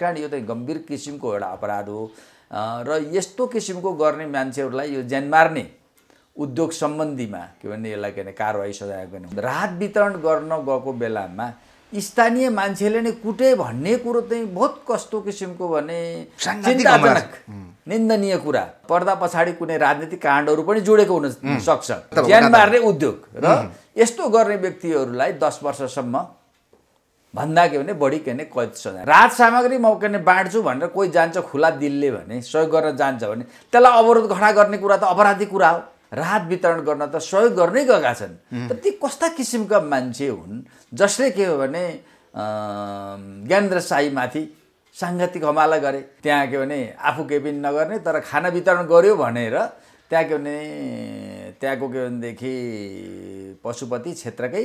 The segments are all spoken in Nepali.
कारण यो त गम्भीर किसिमको एउटा अपराध हो र यस्तो किसिमको गर्ने मान्छेहरूलाई यो ज्यान मार्ने उद्योग सम्बन्धीमा के भन्ने यसलाई के भने कारवाही सजाय गर्ने राहत वितरण गर्न गएको बेलामा स्थानीय मान्छेले नै कुटे भन्ने कुरो चाहिँ बहुत कस्तो किसिमको भने चिन्ताजनक निन्दनीय कुरा पर्दा पछाडि कुनै राजनीतिक काण्डहरू पनि जोडेको हुन सक्छ ज्यान मार्ने उद्योग र यस्तो गर्ने व्यक्तिहरूलाई दस वर्षसम्म भन्दा के भने बढी के भने कैद राज सामग्री म के भने बाँड्छु भनेर कोही जान्छ खुला दिलले भने सहयोग गरेर जान्छ भने त्यसलाई अवरोध खडा गर्ने कुरा त अपराधी कुरा हो राहत वितरण गर्न त सहयोग गर्नै गएका छन् तर ती कस्ता किसिमका मान्छे हुन् जसले के हो भने ज्ञानेन्द्र साईमाथि साङ्घातिक हमाला गरे त्यहाँ के भने आफू केही पनि नगर्ने तर खाना वितरण गर्यो भनेर त्यहाँ के भने त्यहाँको के भनेदेखि पशुपति क्षेत्रकै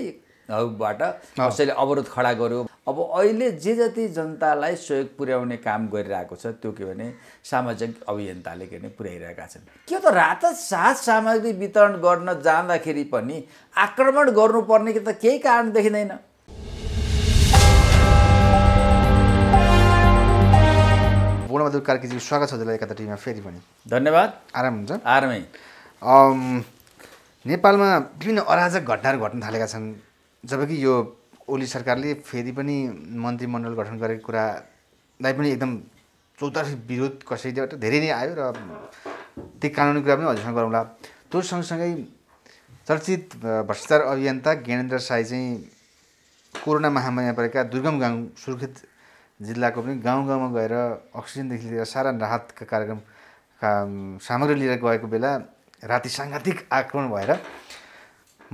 बाट कसैले अवरोध खडा गर्यो अब अहिले जे जति जनतालाई सहयोग पुर्याउने काम गरिरहेको छ त्यो के भने सामाजिक अभियन्ताले के भने पुर्याइरहेका छन् के त रात साथ सामग्री वितरण गर्न जाँदाखेरि पनि आक्रमण गर्नुपर्ने त केही कारण देखिँदैन पूर्णबहादुर कार्कीजी स्वागत छ हजुरलाई टिभीमा फेरि पनि धन्यवाद आराम हुन्छ आरामै नेपालमा विभिन्न अराजक घटनाहरू घट्न थालेका छन् जबकि यो ओली सरकारले फेरि पनि मन्त्रीमण्डल गठन गरेको कुरालाई पनि एकदम चौतर्फी विरोध कसैबाट धेरै नै आयो र त्यही कानुनी कुरा पनि हजुरसँग गरौँला त्यो सँगसँगै चर्चित भ्रष्टाचार अभियन्ता ज्ञानेन्द्र साई चाहिँ कोरोना महामारीमा परेका दुर्गम गाउँ सुर्खेत जिल्लाको पनि गाउँ गाउँमा गएर अक्सिजनदेखि लिएर सारा राहतका कार्यक्रमका सामग्री लिएर गएको बेला राति साङ्घातिक आक्रमण भएर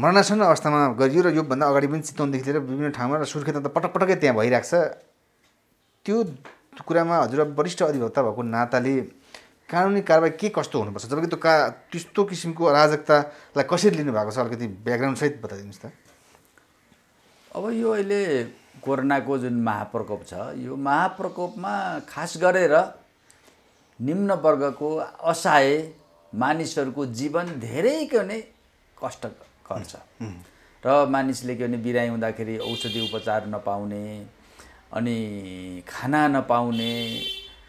मरणासन्न अवस्थामा गरियो र योभन्दा अगाडि पनि चितवनदेखि लिएर विभिन्न ठाउँमा र सुर्खेत त पटक पटकै त्यहाँ भइरहेको छ त्यो कुरामा हजुर वरिष्ठ अधिवक्ता भएको नाताले कानुनी कारवाही के कस्तो हुनुपर्छ जबकि त्यो का त्यस्तो किसिमको अराजकतालाई कसरी लिनुभएको छ अलिकति ब्याकग्राउन्डसहित बताइदिनुहोस् त अब यो अहिले कोरोनाको जुन महाप्रकोप छ यो महाप्रकोपमा खास गरेर निम्न वर्गको असहाय मानिसहरूको जीवन धेरै नै कष्ट खर्च र मानिसले के भने बिरामी हुँदाखेरि औषधि उपचार नपाउने अनि खाना नपाउने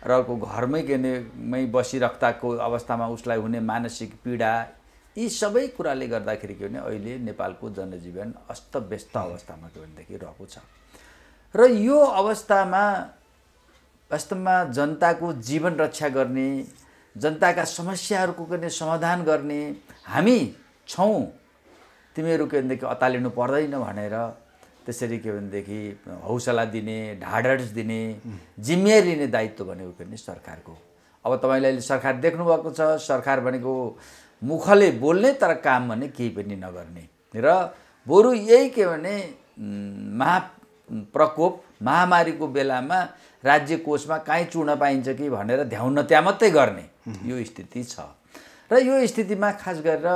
र घरमै के भनेमै बसिरहताको अवस्थामा उसलाई हुने मानसिक पीडा यी सबै कुराले गर्दाखेरि के भने अहिले नेपालको जनजीवन अस्तव्यस्त अवस्थामा के भनेदेखि रहेको छ र यो अवस्थामा वास्तवमा जनताको जीवन रक्षा गर्ने जनताका समस्याहरूको के समाधान गर्ने हामी छौँ तिमीहरू के भनेदेखि अतालिनु पर्दैन भनेर त्यसरी के भनेदेखि हौसला दिने ढाडस दिने जिम्मेवारी लिने दायित्व भनेको के भने सरकारको अब तपाईँले अहिले सरकार देख्नुभएको छ सरकार भनेको मुखले बोल्ने तर काम भने केही पनि नगर्ने र बरु यही के भने महा प्रकोप महामारीको बेलामा राज्य कोषमा काहीँ चुड्न पाइन्छ कि भनेर ध्याउन त्यहाँ मात्रै गर्ने यो स्थिति छ र यो स्थितिमा खास गरेर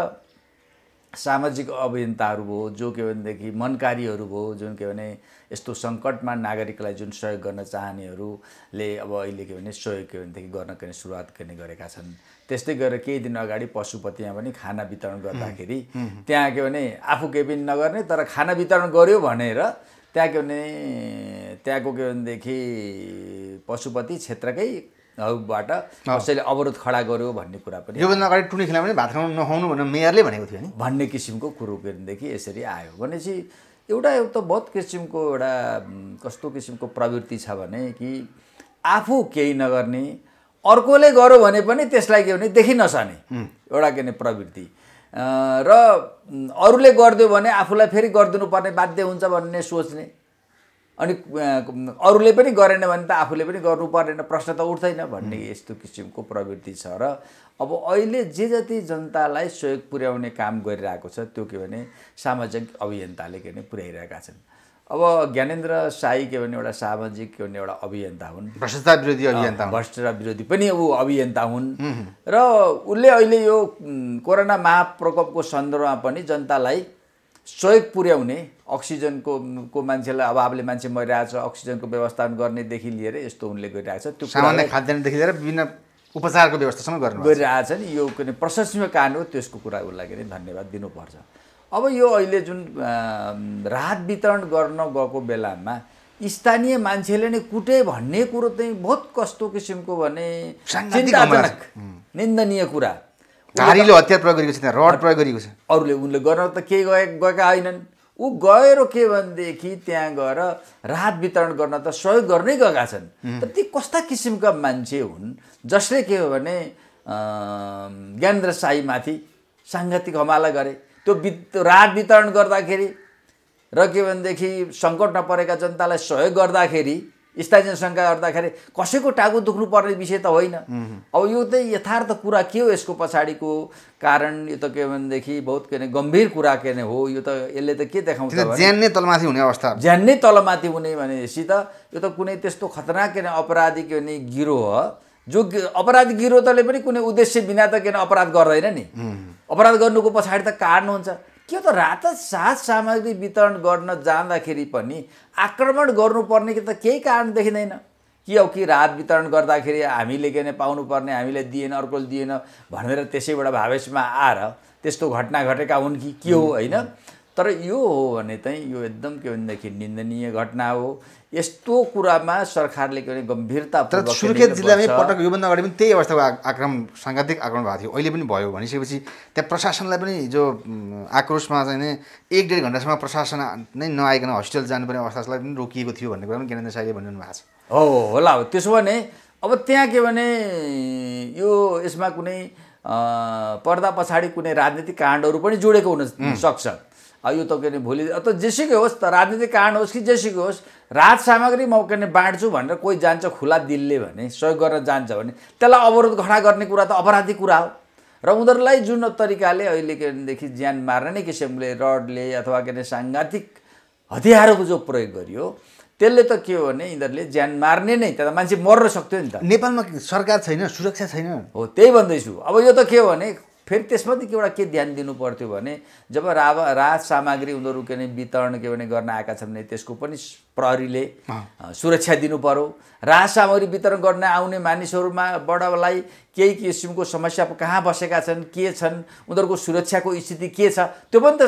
सामाजिक अभियन्ताहरू भयो जो के भनेदेखि मनकारीहरू भयो जुन के भने यस्तो सङ्कटमा नागरिकलाई जुन सहयोग गर्न चाहनेहरूले अब अहिले के भने सहयोग के भनेदेखि के सुरुवात गर्ने गरेका छन् त्यस्तै गरेर केही दिन अगाडि पशुपतिमा पनि खाना वितरण गर्दाखेरि त्यहाँ के भने आफू केही पनि नगर्ने तर खाना वितरण गर्यो भनेर त्यहाँ के भने त्यहाँको के भनेदेखि पशुपति क्षेत्रकै बाट कसैले अवरोध खडा गर्यो भन्ने कुरा पनि योभन्दा अगाडि टुनी खेला पनि भात खाउनु नखुवाउनु भनेर मेयरले भनेको थियो नि भन्ने किसिमको कुरो देखि यसरी आयो भनेपछि एउटा एउटा बहुत किसिमको एउटा कस्तो किसिमको प्रवृत्ति छ भने कि आफू केही नगर्ने अर्कोले गर्यो भने पनि त्यसलाई के भने देखि नसने एउटा के भने प्रवृत्ति र अरूले गरिदियो भने आफूलाई फेरि पर्ने बाध्य हुन्छ भन्ने सोच्ने अनि अरूले पनि गरेन भने त आफूले पनि गर्नु परेन प्रश्न त उठ्दैन भन्ने यस्तो किसिमको प्रवृत्ति छ र अब अहिले जे जति जनतालाई सहयोग पुर्याउने काम गरिरहेको छ त्यो के भने सामाजिक अभियन्ताले के भने पुर्याइरहेका छन् अब ज्ञानेन्द्र साई के भने एउटा सामाजिक के भने एउटा अभियन्ता हुन् भ्रष्टाचार विरोधी अभियन्ता भ्रष्टाचार विरोधी पनि ऊ अभियन्ता हुन् र उसले अहिले यो कोरोना महाप्रकोपको सन्दर्भमा पनि जनतालाई सहयोग पुर्याउने अक्सिजनको को मान्छेलाई अभावले मान्छे मरिरहेछ अक्सिजनको व्यवस्थापन गर्नेदेखि लिएर यस्तो उनले गरिरहेको छ त्यो सामान्य खाद्यान्नदेखि लिएर विभिन्न उपचारको व्यवस्थासम्म गर्नु गरिरहेछ नि यो कुनै प्रशंसनीय कारण हो त्यसको कुरा उसलाई के धन्यवाद दिनुपर्छ अब यो अहिले जुन राहत वितरण गर्न गएको बेलामा स्थानीय मान्छेले नै कुटे भन्ने कुरो चाहिँ बहुत कस्तो किसिमको भने चिन्ताजनक निन्दनीय कुरा नारीले हतियार प्रयोग गरेको छ त्यहाँ रड प्रयोग गरेको छ अरूले उनले गर्न त केही गए गएका होइनन् ऊ गएर के भनेदेखि त्यहाँ गएर राहत वितरण गर्न त सहयोग गर्नै गएका छन् तर ती कस्ता किसिमका मान्छे हुन् जसले के हो भने ज्ञानेन्द्र साईमाथि साङ्घातिक हमाला गरे त्यो वि राहत वितरण गर्दाखेरि र के भनेदेखि सङ्कट परेका जनतालाई सहयोग गर्दाखेरि स्थायी जनसङ्ख्या गर्दाखेरि कसैको टागो दुख्नु पर्ने विषय त होइन अब यो त यथार्थ कुरा के हो यसको पछाडिको कारण यो त के भनेदेखि बहुत के गम्भीर कुरा के नै हो यो त यसले त के देखाउँछ ज्यान नै तलमाथि हुने अवस्था ज्यान नै तलमाथि हुने भनेपछि त यो त कुनै त्यस्तो खतरनाक के अपराधी के भने गिरो हो जो अपराध तले पनि कुनै उद्देश्य बिना त के अपराध गर्दैन नि अपराध गर्नुको पछाडि त कारण हुन्छ के त रात सास सामग्री वितरण गर्न जाँदाखेरि पनि आक्रमण गर्नुपर्ने त केही कारण देखिँदैन कि अब कि रात वितरण गर्दाखेरि हामीले के नै पाउनुपर्ने हामीले दिएन अर्कोले दिएन भनेर त्यसैबाट भावेशमा आएर त्यस्तो घटना घटेका हुन् कि के हो होइन तर यो हो भने चाहिँ यो एकदम के भनेदेखि निन्दनीय घटना हो यस्तो कुरामा सरकारले के भने गम्भीरता तर सुर्खेत जिल्लामै पटक योभन्दा अगाडि पनि त्यही अवस्थाको आक्रमण साङ्घातिक आक्रमण भएको थियो अहिले पनि भयो भनिसकेपछि त्यहाँ प्रशासनलाई पनि जो आक्रोशमा चाहिँ एक डेढ घन्टासम्म प्रशासन नै नआइकन हस्टेल जानुपर्ने अवस्थालाई पनि रोकिएको थियो भन्ने कुरा पनि ज्ञानेन्द्र साईले भनिरहनु भएको छ हो होला हो त्यसो भने अब त्यहाँ के भने यो यसमा कुनै पर्दा पछाडि कुनै राजनीतिक काण्डहरू पनि जोडेको हुन सक्छ यो त के अरे भोलि त जेसुकै होस् त राजनीतिक कारण होस् कि जेसुकै होस् राहत सामग्री म के अरे बाँड्छु भनेर कोही जान्छ खुला दिलले भने सहयोग गरेर जान्छ भने त्यसलाई अवरोध खडा गर्ने कुरा त अपराधिक कुरा हो र उनीहरूलाई जुन तरिकाले अहिले के अरेदेखि ज्यान मार्ने किसिमले रडले अथवा के अरे साङ्घातिक हतियारको जो प्रयोग गरियो त्यसले त के हो भने यिनीहरूले ज्यान मार्ने नै त मान्छे मर्न सक्थ्यो नि त नेपालमा सरकार छैन सुरक्षा छैन हो त्यही भन्दैछु अब यो त के हो भने फेरि त्यसमाथि एउटा के ध्यान दिनु पर्थ्यो भने जब राव राज सामग्री उनीहरू के भने वितरण के भने गर्न आएका छन् भने त्यसको पनि प्रहरीले सुरक्षा दिनु पर्यो राहत सामग्री वितरण गर्न आउने मानिसहरूमाबाटलाई केही किसिमको समस्या कहाँ बसेका छन् के छन् उनीहरूको सुरक्षाको स्थिति के छ त्यो पनि त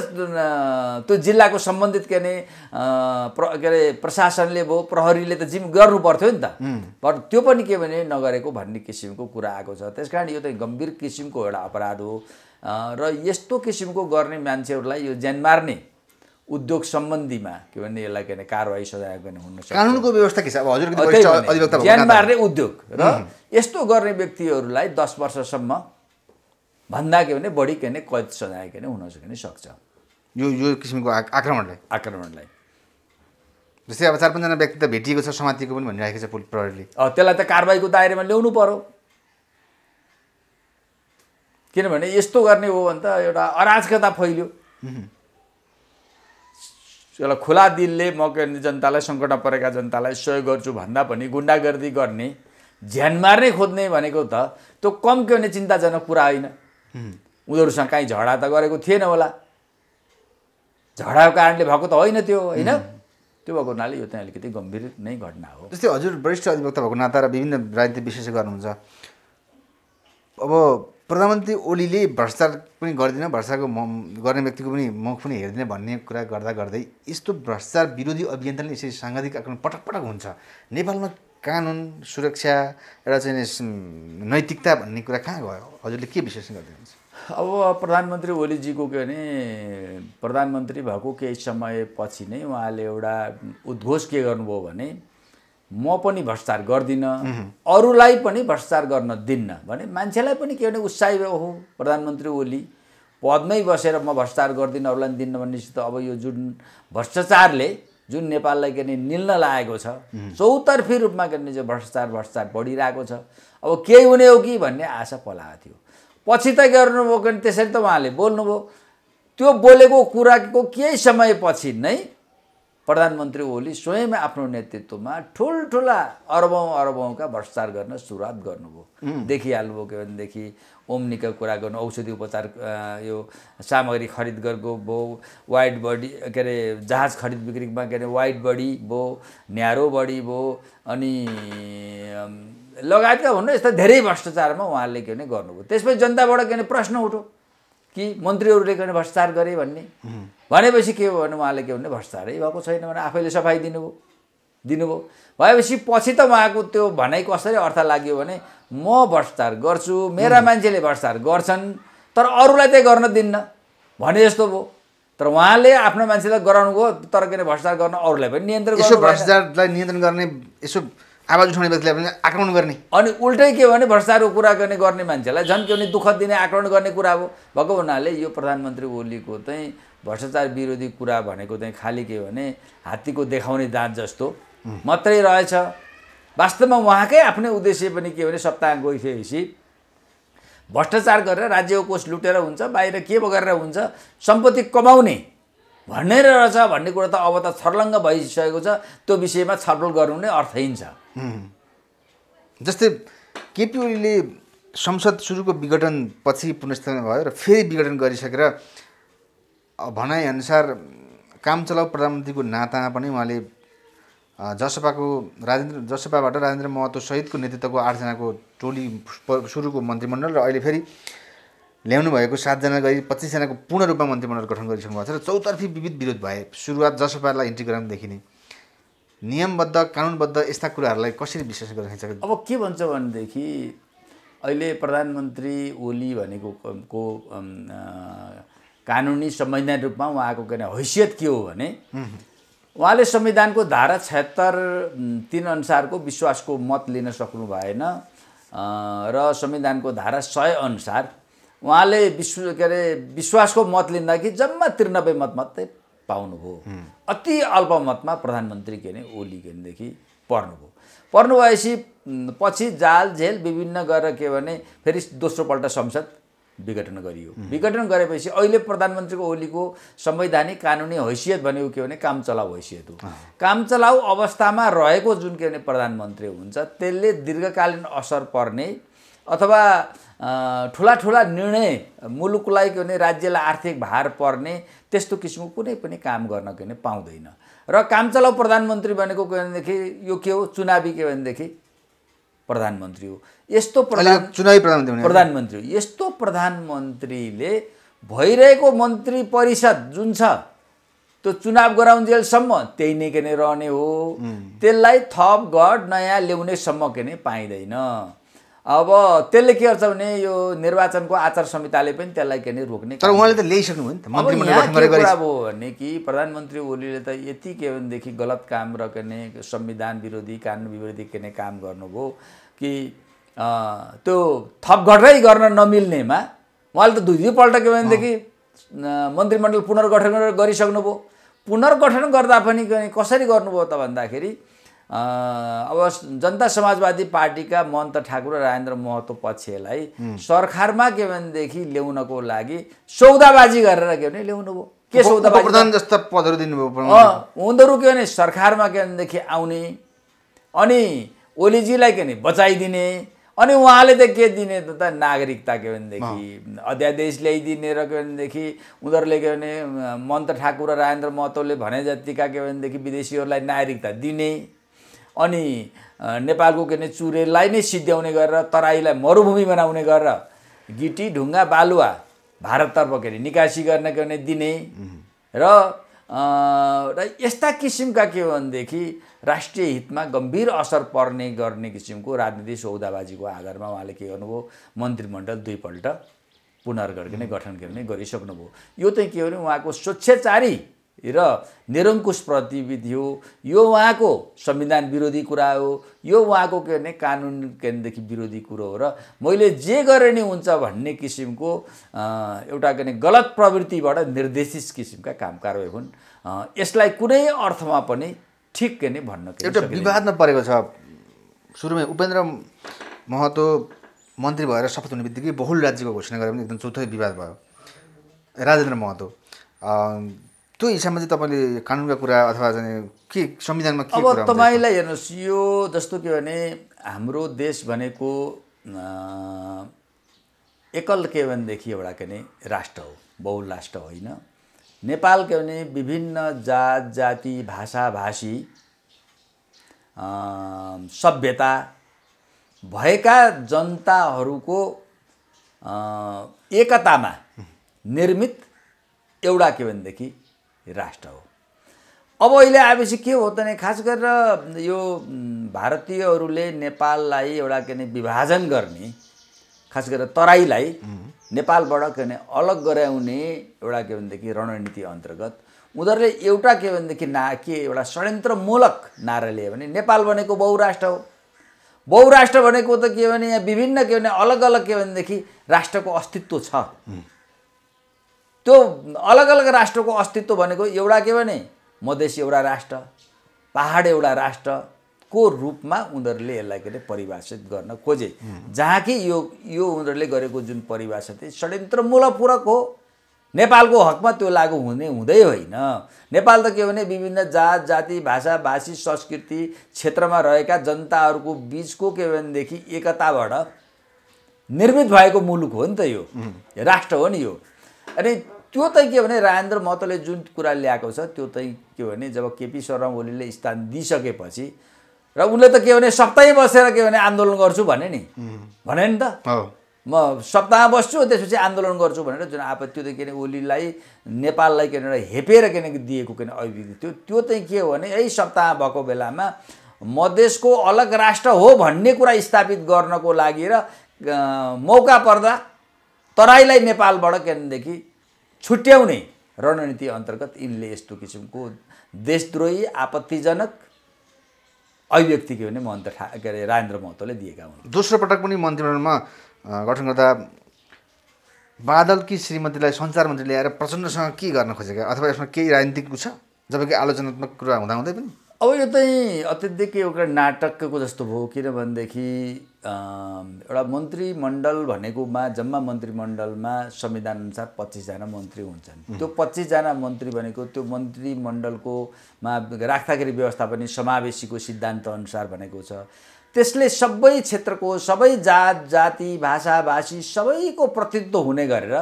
त्यो जिल्लाको सम्बन्धित के अरे प्र के अरे प्रशासनले भयो प्रहरीले त जिम गर्नु पर्थ्यो नि त पर त्यो पनि के भने नगरेको भन्ने किसिमको कुरा आएको छ त्यस यो त गम्भीर किसिमको एउटा अपराध हो र यस्तो किसिमको गर्ने मान्छेहरूलाई यो ज्यान मार्ने उद्योग सम्बन्धीमा के भने यसलाई के भने कारवाही सजाय गर्ने हुन कानुनको व्यवस्था हिसाब हजुर ज्यान मार्ने उद्योग र यस्तो गर्ने व्यक्तिहरूलाई दस वर्षसम्म भन्दा के भने बढी के भने कैद सजाय के भने हुन सक्ने सक्छ यो यो किसिमको आक्रमणलाई आक्रमणलाई जस्तै अब चार पाँचजना व्यक्ति त भेटिएको छ समातिको पनि भनिरहेको छ प्रहरीले त्यसलाई त कारवाहीको दायरामा ल्याउनु पर्यो किनभने यस्तो गर्ने हो भने त एउटा अराजकता फैल्यो एउटा खुला दिलले म के जनतालाई सङ्कटमा परेका जनतालाई सहयोग गर्छु भन्दा पनि गुन्डागर्दी गर्ने झ्यान मार्नै खोज्ने भनेको त त्यो कम के भने चिन्ताजनक कुरा होइन उनीहरूसँग काहीँ झगडा त गरेको थिएन होला झगडाको कारणले भएको त होइन त्यो होइन त्यो भएको हुनाले यो चाहिँ अलिकति गम्भीर नै घटना हो जस्तै हजुर वरिष्ठ अधिवक्ता भएको नाता र विभिन्न राजनीति विशेष गर्नुहुन्छ अब प्रधानमन्त्री ओलीले भ्रष्टाचार पनि गर्दिनँ भ्रष्टाचारको गर्ने व्यक्तिको पनि मुख पनि हेर्दिनँ भन्ने कुरा गर्दा गर्दै यस्तो भ्रष्टाचार विरोधी नै यसरी साङ्घातिक आक्रमण पटक पटक हुन्छ नेपालमा कानुन सुरक्षा एउटा चाहिँ नैतिकता भन्ने कुरा कहाँ गयो हजुरले के विश्लेषण गरिदिनुहुन्छ अब प्रधानमन्त्री ओलीजीको के भने प्रधानमन्त्री भएको केही समयपछि नै उहाँले एउटा उद्घोष के गर्नुभयो भने म पनि भ्रष्टाचार गर्दिनँ अरूलाई पनि भ्रष्टाचार गर्न दिन्न भने मान्छेलाई पनि के भने उत्साही हो प्रधानमन्त्री ओली पदमै बसेर म भ्रष्टाचार गर्दिनँ अरूलाई पनि दिन्न भने त अब यो जुन भ्रष्टाचारले जुन नेपाललाई के अरे निल्न लागेको छ चौतर्फी रूपमा के भने भ्रष्टाचार भ्रष्टाचार बढिरहेको छ अब केही हुने हो कि भन्ने आशा पलाएको थियो पछि त गर्नुभयो भने त्यसरी त उहाँले बोल्नुभयो त्यो बोलेको कुराको केही समयपछि नै प्रधानमन्त्री ओली स्वयं आफ्नो नेतृत्वमा ठुल्ठुला अरबौँ अरबौँका भ्रष्टाचार गर्न सुरुवात गर्नुभयो देखिहाल्नुभयो के भनेदेखि ओम्नीको कुरा गर्नु औषधि उपचार यो सामग्री खरिद गरेको भयो वाइट बडी के अरे जहाज खरिद बिक्रीमा के अरे वाइट बडी भयो न्यारो बडी भयो अनि लगायतका भन्नु यस्ता धेरै भ्रष्टाचारमा उहाँले के भने गर्नुभयो त्यसपछि जनताबाट के भने प्रश्न उठ्यो कि मन्त्रीहरूले गर्ने भ्रष्टाचार गरे भन्ने भनेपछि के हो भने उहाँले के भन्ने भ्रष्टाचारै भएको छैन भने आफैले सफाइ दिनुभयो दिनुभयो भएपछि पछि त उहाँको त्यो भनाइ कसरी अर्थ लाग्यो भने म भ्रष्टाचार गर्छु मेरा मान्छेले भ्रष्टाचार गर्छन् तर अरूलाई चाहिँ गर्न दिन्न भने जस्तो भयो तर उहाँले आफ्नो मान्छेलाई गराउनु भयो तर के अरे भ्रष्टाचार गर्न अरूलाई पनि नियन्त्रण भ्रष्टाचारलाई नियन्त्रण गर्ने यसो आवाज उठाउने व्यक्तिलाई पनि आक्रमण गर्ने अनि उल्टै के भने भ्रष्टाचारको कुरा गर्ने गर्ने मान्छेलाई भने दुःख दिने आक्रमण गर्ने कुरा हो भएको हुनाले यो प्रधानमन्त्री ओलीको चाहिँ भ्रष्टाचार विरोधी कुरा भनेको चाहिँ खालि के भने हात्तीको देखाउने दाँत जस्तो मात्रै रहेछ वास्तवमा उहाँकै आफ्नै उद्देश्य पनि के भने सप्ताह गइसकेपछि भ्रष्टाचार गरेर राज्यको कोष लुटेर हुन्छ बाहिर के गरेर हुन्छ सम्पत्ति कमाउने भन्ने रहेछ भन्ने कुरा त अब त छर्लङ्ग भइसकेको छ त्यो विषयमा छलफल गर्नु नै अर्थहीन छ जस्तै केपी ओलीले संसद सुरुको विघटनपछि पुनर्स्थापना भयो र फेरि विघटन गरिसकेर भनाइअनुसार काम चलाउ प्रधानमन्त्रीको नातामा पनि उहाँले जसपाको राजेन्द्र जसपाबाट राजेन्द्र महतो सहितको नेतृत्वको आठजनाको टोली सुरुको मन्त्रीमण्डल र अहिले फेरि ल्याउनु भएको सातजना गरी पच्चिसजनाको पूर्ण रूपमा मन्त्रीमण्डल गठन गरिसक्नु भएको छ र चौतर्फी विविध विरोध भए सुरुवात जसपालाई इन्टिग्रामदेखि नै नियमबद्ध कानुनबद्ध यस्ता कुराहरूलाई कसरी विश्लेषण गर्न सकिन्छ अब के भन्छ भनेदेखि अहिले प्रधानमन्त्री ओली भनेको को कानुनी संवैधानिक रूपमा उहाँको के अरे हैसियत के हो भने उहाँले संविधानको धारा छत्तर तिन अनुसारको विश्वासको मत लिन सक्नु भएन र संविधानको धारा सय अनुसार उहाँले विश्व के अरे विश्वासको मत लिँदाखेरि जम्मा त्रिनब्बे मत मात्रै पाउनुभयो अति अल्पमतमा प्रधानमन्त्री के अरे ओली के भनेदेखि पर्नुभयो पर्नु भएपछि पछि जाल झेल विभिन्न गरेर के भने फेरि दोस्रोपल्ट संसद विघटन गरियो विघटन गरेपछि अहिले प्रधानमन्त्रीको ओलीको संवैधानिक कानुनी हैसियत भनेको के भने काम चलाउ हैसियत हो काम चलाउ अवस्थामा रहेको जुन के भने प्रधानमन्त्री हुन्छ त्यसले दीर्घकालीन असर पर्ने अथवा ठुला ठुला निर्णय मुलुकलाई के भने राज्यलाई आर्थिक भार पर्ने त्यस्तो किसिमको कुनै पनि काम गर्न के भने पाउँदैन र कामचलाउ प्रधानमन्त्री भनेको के भनेदेखि यो के हो चुनावी के भनेदेखि प्रधानमन्त्री हो यस्तो प्रधान चुनावी प्रधानमन्त्री प्रधानमन्त्री हो यस्तो प्रधानमन्त्रीले भइरहेको मन्त्री परिषद जुन छ त्यो चुनाव गराउन्जेलसम्म त्यही नै के नै रहने हो त्यसलाई थप गढ नयाँ ल्याउनेसम्म के नै पाइँदैन अब त्यसले के गर्छ भने यो निर्वाचनको आचार संहिताले पनि त्यसलाई के अरे रोक्ने तर उहाँले त ल्याइसक्नु भयो नि त मन्त्री अब भने कि प्रधानमन्त्री ओलीले त यति के भनेदेखि गलत काम र के अरे संविधान विरोधी कानुन विरोधी के अरे काम गर्नुभयो कि त्यो थप थपघटै गर्न नमिल्नेमा उहाँले त दुई दुईपल्ट के भनेदेखि मन्त्रीमण्डल पुनर्गठन गरिसक्नुभयो पुनर्गठन गर्दा पनि कसरी गर्नुभयो त भन्दाखेरि अब जनता समाजवादी पार्टीका मन्त ठाकुर र राजेन्द्र महतो पक्षलाई सरकारमा के भनेदेखि ल्याउनको लागि सौदाबाजी गरेर के भने ल्याउनु भयो के सौदाबाजी प्रधान जस्ता पदहरू दिनुभयो उनीहरू के भने सरकारमा के भनेदेखि आउने अनि ओलीजीलाई के भने बचाइदिने अनि उहाँले त के दिने त नागरिकता के भनेदेखि अध्यादेश ल्याइदिने र के भनेदेखि उनीहरूले के भने मन्त ठाकुर र राजेन्द्र महतोले भने जतिका के भनेदेखि विदेशीहरूलाई नागरिकता दिने अनि नेपालको के अरे चुरेललाई नै सिद्ध्याउने गरेर तराईलाई मरुभूमि बनाउने गरेर गिटी ढुङ्गा बालुवा भारततर्फ के अरे निकासी गर्न के भने दिने र र यस्ता किसिमका के हो भनेदेखि राष्ट्रिय हितमा गम्भीर असर पर्ने गर्ने किसिमको राजनीति सौदाबाजीको आधारमा उहाँले के गर्नुभयो मन्त्रीमण्डल दुईपल्ट पुनर्गर्ने गठन गर्ने गरिसक्नुभयो यो चाहिँ के हो भने उहाँको स्वच्छचारी र निरङ्कुश प्रतिविधि हो यो उहाँको संविधान विरोधी कुरा हो यो उहाँको के भने कानुन केन्द्रदेखि विरोधी कुरो हो र मैले जे गरे नि हुन्छ भन्ने किसिमको एउटा के भने गलत प्रवृत्तिबाट निर्देशित किसिमका काम कारवाही हुन् यसलाई कुनै अर्थमा पनि ठिक के नै भन्न एउटा विवादमा परेको छ सुरुमै उपेन्द्र महतो मन्त्री भएर शपथ हुने बित्तिकै बहुल राज्यको घोषणा गऱ्यो भने एकदम चौथो विवाद भयो राजेन्द्र महतो त्यो हिसाबमा चाहिँ तपाईँले कानुनका कुरा अथवा के संविधानमा अब तपाईँलाई हेर्नुहोस् यो जस्तो के भने हाम्रो देश भनेको एकल के भनेदेखि एउटा के भने राष्ट्र हो बहुल राष्ट्र होइन नेपाल के भने विभिन्न जात जाति भाषा भाषी सभ्यता भएका जनताहरूको एकतामा निर्मित एउटा के भनेदेखि राष्ट्र हो अब अहिले आएपछि के हो त खास गरेर यो भारतीयहरूले नेपाललाई एउटा के अरे विभाजन गर्ने खास गरेर तराईलाई नेपालबाट के भने अलग गराउने एउटा के भनेदेखि रणनीति अन्तर्गत उनीहरूले एउटा के भनेदेखि ना के एउटा षड्यन्त्रमूलक नारा लियो भने नेपाल भनेको बहुराष्ट्र हो बहुराष्ट्र भनेको त के भने यहाँ विभिन्न के भने अलग अलग के भनेदेखि राष्ट्रको अस्तित्व छ त्यो अलग अलग राष्ट्रको अस्तित्व भनेको एउटा के भने मधेसी एउटा राष्ट्र पाहाड एउटा राष्ट्रको रूपमा उनीहरूले यसलाई के अरे परिभाषित गर्न खोजे जहाँ कि यो यो उनीहरूले गरेको जुन परिभाषा थियो षड्यन्त्रमूलपूरक हो नेपालको हकमा त्यो लागु हुने हुँदै होइन नेपाल त के भने विभिन्न जात जाति भाषा भाषी संस्कृति क्षेत्रमा रहेका जनताहरूको बिचको के भनेदेखि एकताबाट निर्मित भएको मुलुक हो नि त यो राष्ट्र हो नि यो अनि त्यो त के भने राजेन्द्र महतोले जुन कुरा ल्याएको छ त्यो त के भने जब केपी शर्मा ओलीले स्थान दिइसकेपछि र उनले त के भने सप्ताह बसेर के भने आन्दोलन गर्छु भने नि भने नि त म सप्ताह बस्छु त्यसपछि आन्दोलन गर्छु भनेर जुन आपत्ति त्यो त के अरे ओलीलाई नेपाललाई के अरे हेपेर के दिएको के अभिव्यक्ति त्यो त्यो चाहिँ के हो भने यही सप्ताह भएको बेलामा मधेसको अलग राष्ट्र हो भन्ने कुरा स्थापित गर्नको लागि र मौका पर्दा तराईलाई नेपालबाट के भनेदेखि छुट्याउने रणनीति अन्तर्गत यिनले यस्तो किसिमको देशद्रोही आपत्तिजनक अभिव्यक्ति के भने महन्त ठा के अरे राजेन्द्र महतोले दिएका हुन् दोस्रो पटक पनि मन्त्रीमण्डलमा गठन गर्दा बादलकी श्रीमतीलाई सञ्चार मन्त्री ल्याएर प्रचण्डसँग के गर्न खोजेका अथवा यसमा केही राजनीतिक छ जबकि आलोचनात्मक कुरा हुँदाहुँदै पनि अब यो चाहिँ अत्यधिक एउटा नाटकको जस्तो भयो किनभनेदेखि एउटा मन्त्रीमण्डल भनेकोमा जम्मा मन्त्रीमण्डलमा संविधानअनुसार पच्चिसजना मन्त्री हुन्छन् त्यो पच्चिसजना मन्त्री भनेको त्यो मन्त्रीमण्डलकोमा राख्दाखेरि व्यवस्था पनि समावेशीको सिद्धान्त अनुसार भनेको छ त्यसले सबै क्षेत्रको सबै जात जाति भाषाभाषी सबैको प्रतिनिधित्व हुने गरेर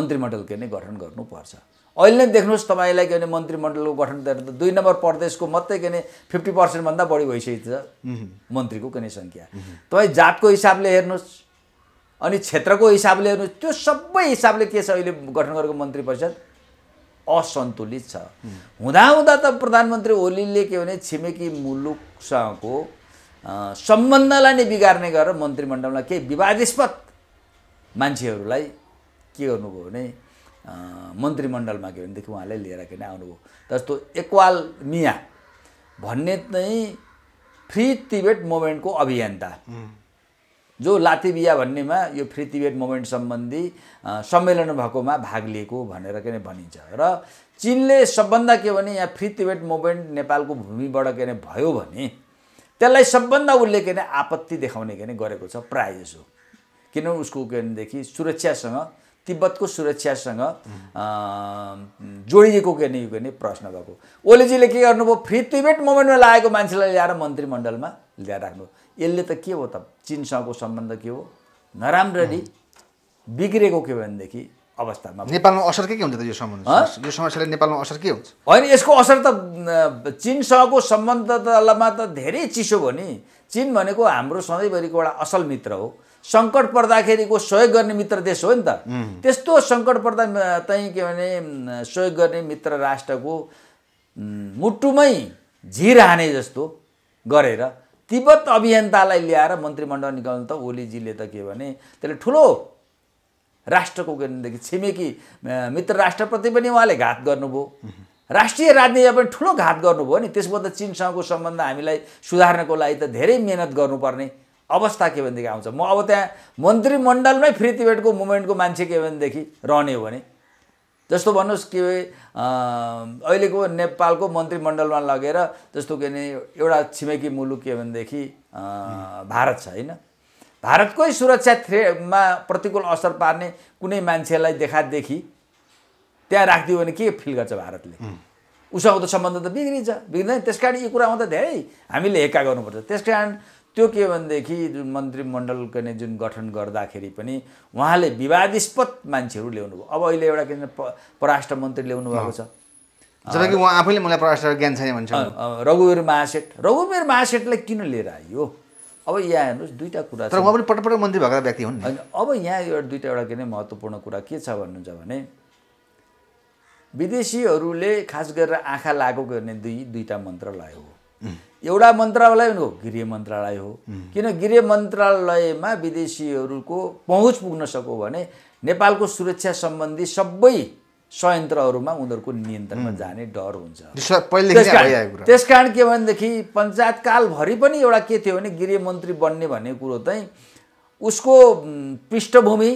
मन्त्रीमण्डलको नै गठन गर्नुपर्छ अहिले नै देख्नुहोस् तपाईँलाई के भने मन्त्रीमण्डलको गठन गरेर त दुई नम्बर प्रदेशको मात्रै के भने फिफ्टी पर्सेन्टभन्दा बढी भइसकेको छ मन्त्रीको कुनै सङ्ख्या तपाईँ जातको हिसाबले हेर्नुहोस् अनि क्षेत्रको हिसाबले हेर्नुहोस् त्यो सबै हिसाबले के छ अहिले गठन गरेको मन्त्री परिषद असन्तुलित छ हुँदाहुँदा त प्रधानमन्त्री ओलीले के भने छिमेकी मुलुकसँगको सम्बन्धलाई नै बिगार्ने गरेर मन्त्रीमण्डलमा केही विवादस्पद मान्छेहरूलाई के गर्नुभयो भने मन्त्रीमण्डलमा के भनेदेखि उहाँलाई लिएर किन आउनुभयो जस्तो एक्वाल मिया भन्ने चाहिँ फ्री तिबेट मुभमेन्टको अभियन्ता जो लातिबिया भन्नेमा यो फ्री तिबेट मुभमेन्ट सम्बन्धी सम्मेलन भएकोमा भाग लिएको भनेर के नै भनिन्छ र चिनले सबभन्दा के भने यहाँ फ्री तिबेट मुभमेन्ट नेपालको भूमिबाट के अरे भयो भने त्यसलाई सबभन्दा उसले के अरे आपत्ति देखाउने के नै गरेको छ प्रायः जसो किनभने उसको के भनेदेखि सुरक्षासँग तिब्बतको सुरक्षासँग जोडिएको के नै प्रश्न भएको ओलीजीले के गर्नुभयो फ्री तिबेट मोमेन्टमा लागेको मान्छेलाई ल्याएर मन्त्रीमण्डलमा ल्याएर राख्नु यसले त के हो त चिनसँगको सम्बन्ध के हो नराम्ररी बिग्रेको के भनेदेखि अवस्थामा नेपालमा असर के के हुन्छ त यो सम्बन्ध यो समस्याले नेपालमा असर के हुन्छ होइन यसको असर त चिनसँगको सम्बन्धमा त धेरै चिसो भयो नि चिन भनेको हाम्रो सधैँभरिको एउटा असल मित्र हो सङ्कट पर्दाखेरिको सहयोग गर्ने मित्र देश हो नि त त्यस्तो सङ्कट पर्दा चाहिँ के भने सहयोग गर्ने मित्र राष्ट्रको मुटुमै झिर हाने जस्तो गरेर तिब्बत अभियन्तालाई ल्याएर मन्त्रीमण्डल निकाल्नु त ओलीजीले त के भने त्यसले ठुलो राष्ट्रको छिमेकी मित्र राष्ट्रप्रति पनि उहाँले घात गर्नुभयो राष्ट्रिय राजनीतिमा पनि ठुलो घात गर्नुभयो नि त्यसबाट त चिनसँगको सम्बन्ध हामीलाई सुधार्नको लागि त धेरै मिहिनेत गर्नुपर्ने अवस्था के भनेदेखि आउँछ म अब त्यहाँ मन्त्रीमण्डलमै फ्री तिबेटको मुभमेन्टको मान्छे के भनेदेखि रहने हो भने जस्तो भन्नुहोस् के अहिलेको नेपालको मन्त्रीमण्डलमा लगेर जस्तो के भने एउटा छिमेकी मुलुक के भनेदेखि भारत छ होइन भारतकै सुरक्षा थ्रेमा प्रतिकूल असर पार्ने कुनै मान्छेलाई देखादेखि त्यहाँ राखिदियो भने के फिल गर्छ भारतले उसँग त सम्बन्ध त बिग्रिन्छ बिग्रिँदैन त्यस कारण यी कुरामा त धेरै हामीले हेक्का गर्नुपर्छ त्यस कारण त्यो के भनेदेखि जुन मन्त्रीमण्डलको नै जुन गठन गर्दाखेरि पनि उहाँले विवादस्पद मान्छेहरू ल्याउनु भयो अब अहिले एउटा के परराष्ट्र मन्त्री ल्याउनु भएको छ जबकि उहाँ आफैले मलाई परराष्ट्र ज्ञान छैन भन्छ रघुवीर महासेठ रघुवीर महासेठलाई किन लिएर आयो अब यहाँ हेर्नुहोस् दुईवटा कुरा तर उहाँ पनि पटक पटक मन्त्री भएको व्यक्ति हुन् अब यहाँ एउटा दुईवटा एउटा के नै महत्त्वपूर्ण कुरा के छ भन्नुहुन्छ भने विदेशीहरूले खास गरेर आँखा लागु गर्ने दुई दुईवटा मन्त्रालय हो एउटा मन्त्रालय हो गृह मन्त्रालय हो किन गृह मन्त्रालयमा विदेशीहरूको पहुँच पुग्न सक्यो भने नेपालको सुरक्षा सम्बन्धी सबै संयन्त्रहरूमा उनीहरूको नियन्त्रणमा जाने डर हुन्छ त्यस कारण के भनेदेखि पञ्चायतकालभरि पनि एउटा के थियो भने गृह मन्त्री बन्ने भन्ने कुरो चाहिँ उसको पृष्ठभूमि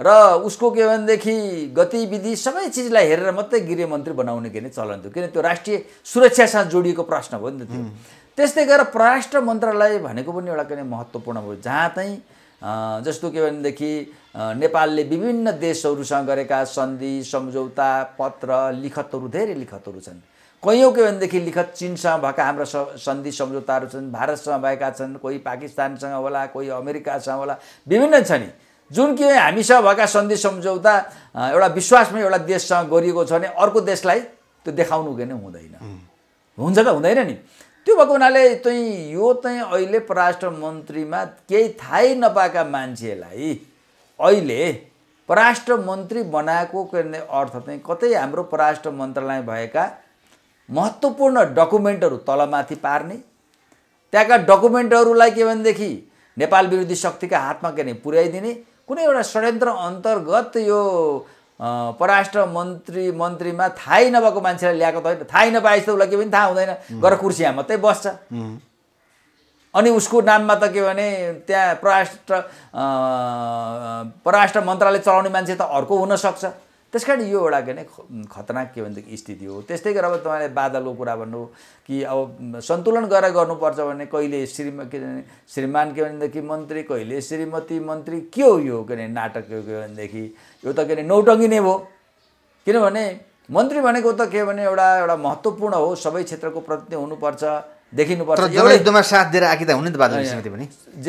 र उसको के भनेदेखि गतिविधि सबै चिजलाई हेरेर मात्रै गृहमन्त्री बनाउने के नै चलन थियो किन त्यो राष्ट्रिय सुरक्षासँग जोडिएको प्रश्न भयो नि त त्यो त्यस्तै गरेर परराष्ट्र मन्त्रालय भनेको पनि एउटा किन महत्त्वपूर्ण भयो जहाँ चाहिँ जस्तो के भनेदेखि नेपालले विभिन्न देशहरूसँग गरेका सन्धि सम्झौता पत्र लिखतहरू धेरै लिखतहरू छन् कैयौँ के भनेदेखि लिखत चिनसँग भएका हाम्रा सन्धि सम्झौताहरू छन् भारतसँग भएका छन् कोही पाकिस्तानसँग होला कोही अमेरिकासँग होला विभिन्न छ नि जुन कि हामीसँग भएका सन्धि सम्झौता एउटा विश्वासमा एउटा देशसँग गरिएको छ भने अर्को देशलाई त्यो देखाउनु के नै हुँदैन हुन्छ त हुँदैन नि त्यो भएको हुनाले चाहिँ यो चाहिँ अहिले पराष्ट्र मन्त्रीमा केही थाहै नपाएका मान्छेलाई अहिले पराष्ट्र मन्त्री बनाएको के अर्थ चाहिँ कतै हाम्रो पराष्ट्र मन्त्रालय भएका महत्त्वपूर्ण डकुमेन्टहरू तलमाथि पार्ने त्यहाँका डकुमेन्टहरूलाई के भनेदेखि नेपाल विरोधी शक्तिका हातमा के नै पुर्याइदिने कुनै एउटा षड्यन्त्र अन्तर्गत यो पराष्ट्र मन्त्री मन्त्रीमा थाहै नभएको मान्छेलाई ल्याएको त होइन थाहै नपाएपछि त उसलाई के पनि थाहा हुँदैन गएर कुर्सीमा मात्रै बस्छ अनि उसको नाममा त के भने त्यहाँ पराष्ट्र पराष्ट्र मन्त्रालय चलाउने मान्छे त अर्को हुनसक्छ त्यस कारण यो एउटा के नै खतरनाक के भनेदेखि स्थिति हो त्यस्तै गरेर अब तपाईँले बादलको कुरा भन्नु कि अब सन्तुलन गरेर गर्नुपर्छ भने कहिले श्रीमा के श्रीमान के भनेदेखि मन्त्री कहिले श्रीमती मन्त्री के हो यो के अरे नाटक के भनेदेखि यो त के अरे नौटङ्गी नै हो किनभने मन्त्री भनेको त के भने एउटा एउटा महत्त्वपूर्ण हो सबै क्षेत्रको प्रतिनिधि हुनुपर्छ देखिनुपर्छ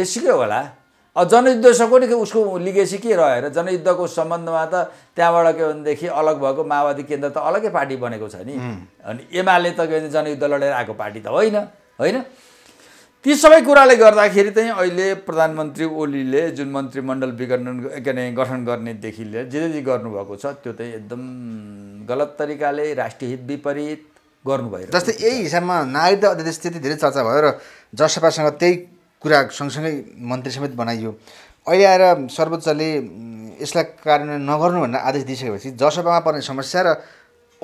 जेसुकै होला जनयुद्धसँगको नि उसको लिगेसी के रहेर जनयुद्धको सम्बन्धमा त त्यहाँबाट के भनेदेखि अलग भएको माओवादी केन्द्र त अलग्गै पार्टी बनेको छ नि अनि एमाले त के भने जनयुद्ध लडेर आएको पार्टी त होइन होइन ती सबै कुराले गर्दाखेरि चाहिँ अहिले प्रधानमन्त्री ओलीले जुन मन्त्रीमण्डल विघटन के अरे गठन गर्नेदेखि लिएर जे जे गर्नुभएको छ त्यो चाहिँ एकदम गलत तरिकाले राष्ट्रिय हित विपरीत गर्नुभयो जस्तै यही हिसाबमा नागरिकता अध्यादेश त्यति धेरै चर्चा भयो र जसपासँग त्यही कुरा सँगसँगै मन्त्री समेत बनाइयो अहिले आएर सर्वोच्चले यसलाई कार्यान्वयन नगर्नु भनेर आदेश दिइसकेपछि जसपामा पर्ने समस्या र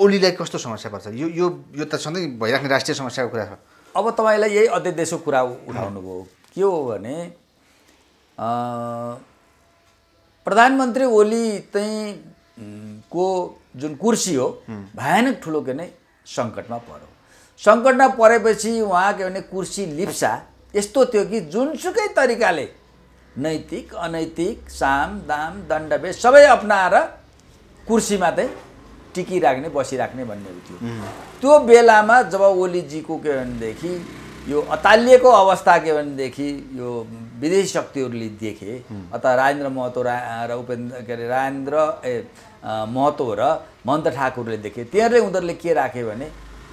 ओलीलाई कस्तो समस्या पर्छ यो यो यो त सधैँ भइराख्ने राष्ट्रिय समस्याको कुरा छ अब तपाईँलाई यही अध्यादेशको कुरा उठाउनुभयो के हो भने प्रधानमन्त्री ओली चाहिँ को जुन कुर्सी हो भयानक ठुलो के नै सङ्कटमा पऱ्यो सङ्कटमा परेपछि उहाँ के भने कुर्सी लिप्सा यस्तो थियो कि जुनसुकै तरिकाले नैतिक अनैतिक साम दाम दण्डवे सबै अप्नाएर कुर्सीमा चाहिँ टिकिराख्ने बसिराख्ने भन्ने थियो त्यो बेलामा जब ओलीजीको के भनेदेखि यो अतालिएको अवस्था के भनेदेखि यो विदेशी शक्तिहरूले देखे अथवा राजेन्द्र महतो रा र उपेन्द्र के अरे राजेन्द्र ए महतो र महन्त ठाकुरले देखे तिनीहरूले उनीहरूले के राखे भने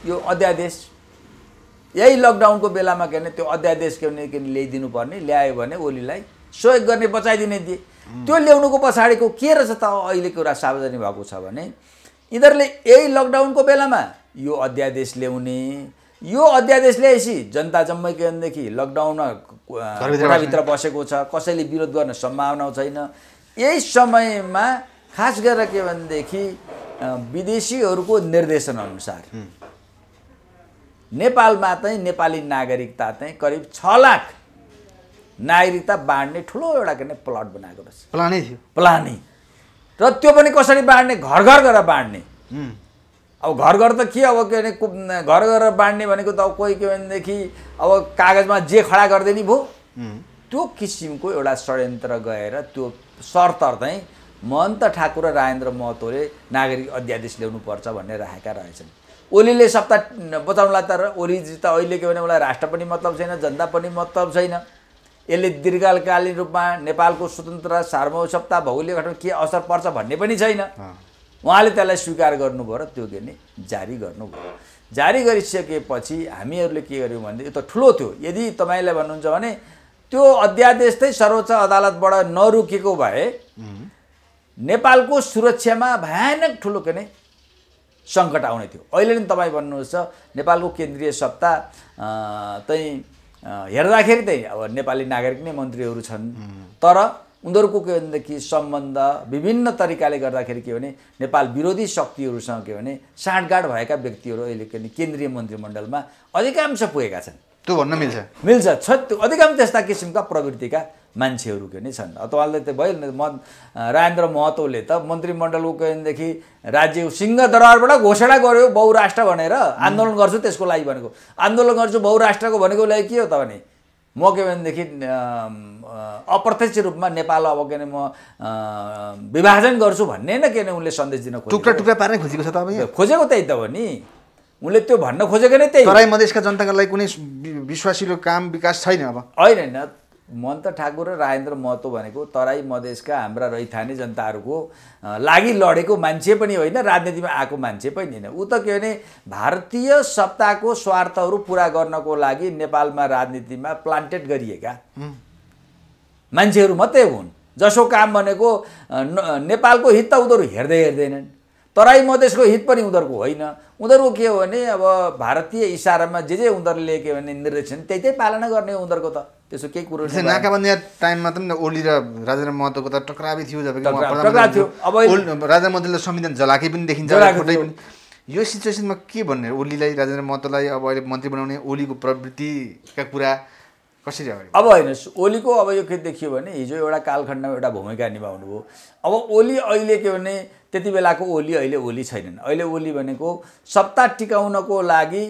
यो अध्यादेश यही लकडाउनको बेलामा के भने त्यो अध्यादेश के भने ल्याइदिनु पर्ने ल्यायो भने ओलीलाई सहयोग गर्ने बचाइदिने दिए त्यो ल्याउनुको पछाडिको के रहेछ त अहिले कुरा सार्वजनिक भएको छ भने यिनीहरूले यही लकडाउनको बेलामा यो अध्यादेश ल्याउने यो अध्यादेश ल्याएपछि जनता जम्मै के भनेदेखि लकडाउनभित्र बसेको छ कसैले विरोध गर्ने सम्भावना छैन यही समयमा खास गरेर के भनेदेखि विदेशीहरूको निर्देशनअनुसार नेपालमा चाहिँ नेपाली नागरिकता चाहिँ करिब छ लाख नागरिकता बाँड्ने ठुलो एउटा के प्लट बनाएको रहेछ प्लानै थियो प्लानै र त्यो पनि कसरी बाँड्ने घर घर गरेर बाँड्ने अब घर घर त के अब के भने घर घर बाँड्ने भनेको त अब कोही के भनेदेखि अब कागजमा जे खडा गरिदिने भयो त्यो किसिमको एउटा षड्यन्त्र गएर त्यो शर्त चाहिँ महन्त ठाकुर र राजेन्द्र महतोले नागरिक अध्यादेश ल्याउनुपर्छ भन्ने राखेका रहेछन् ओलीले सत्ता बचाउनुलाई त ओलीजी त अहिले के भने मलाई राष्ट्र पनि मतलब छैन जनता पनि मतलब छैन यसले दीर्घकालीन रूपमा नेपालको स्वतन्त्र सार्वभौमता भौगोलिक घटना के असर पर्छ भन्ने पनि छैन उहाँले त्यसलाई स्वीकार गर्नुभयो र त्यो के जारी गर्नुभयो जारी गरिसकेपछि हामीहरूले के गर्यौँ भने यो त ठुलो थियो यदि तपाईँले भन्नुहुन्छ भने त्यो अध्यादेश चाहिँ सर्वोच्च अदालतबाट नरोकेको भए नेपालको सुरक्षामा भयानक ठुलो के नै सङ्कट आउने थियो अहिले पनि तपाईँ भन्नुहोस् नेपालको केन्द्रीय सत्ता चाहिँ हेर्दाखेरि चाहिँ अब नेपाली नागरिक नै मन्त्रीहरू छन् तर उनीहरूको के भनेदेखि सम्बन्ध विभिन्न तरिकाले गर्दाखेरि के भने नेपाल विरोधी शक्तिहरूसँग के भने साँठगाँड भएका व्यक्तिहरू अहिले के भने केन्द्रीय मन्त्रीमण्डलमा अधिकांश पुगेका छन् त्यो भन्न मिल्छ मिल्छ छ अधिकांश त्यस्ता किसिमका प्रवृत्तिका मान्छेहरू के नै छन् तपाईँलाई त भयो नि म राजेन्द्र महतोले त मन्त्रीमण्डलको केन्द्रदेखि राज्य सिंहदरबारबाट घोषणा गर्यो बहुराष्ट्र भनेर आन्दोलन गर्छु त्यसको लागि भनेको आन्दोलन गर्छु बहुराष्ट्रको भनेको लागि के हो त भने म के भनेदेखि अप्रत्यक्ष रूपमा नेपाल अब के अरे म विभाजन गर्छु भन्ने नै के अरे उनले सन्देश दिन टुक्रा टुक्रा पारेर खोजेको छ तपाईँ खोजेको त्यही त हो नि उनले त्यो भन्न खोजेको नै त्यही तराई मधेसका जनताको लागि कुनै विश्वासिलो काम विकास छैन अब होइन होइन महन्त ठाकुर र राजेन्द्र महतो भनेको तराई मधेसका हाम्रा रैथाने जनताहरूको लागि लडेको मान्छे पनि होइन राजनीतिमा आएको मान्छे पनि होइन ऊ त के भने भारतीय सत्ताको स्वार्थहरू पुरा गर्नको लागि नेपालमा राजनीतिमा प्लान्टेड गरिएका मान्छेहरू मात्रै हुन् जसो काम भनेको नेपालको हित त उनीहरू हेर्दै हेर्दैनन् तराई मधेसको हित पनि उनीहरूको होइन उनीहरूको के हो भने अब भारतीय इसारामा जे जे उनीहरूले के भने निर्देशन त्यही त्यही पालना गर्ने हो उनीहरूको त त्यसो केही कुरो नाकाबन्दी टाइममा त ओली र राजेन्द्र महतोको त टक्रावै थियो थियो अब राजेन्द्र महतोले संविधान जलाकै पनि देखिन्छ यो सिचुएसनमा के भन्ने ओलीलाई राजेन्द्र महतोलाई अब अहिले मन्त्री बनाउने ओलीको प्रवृत्तिका कुरा कसरी अगाडि अब हेर्नुहोस् ओलीको अब यो के देखियो भने हिजो एउटा कालखण्डमा एउटा भूमिका निभाउनु भयो अब ओली अहिले के भने त्यति बेलाको ओली अहिले ओली छैनन् अहिले ओली भनेको सत्ता टिकाउनको लागि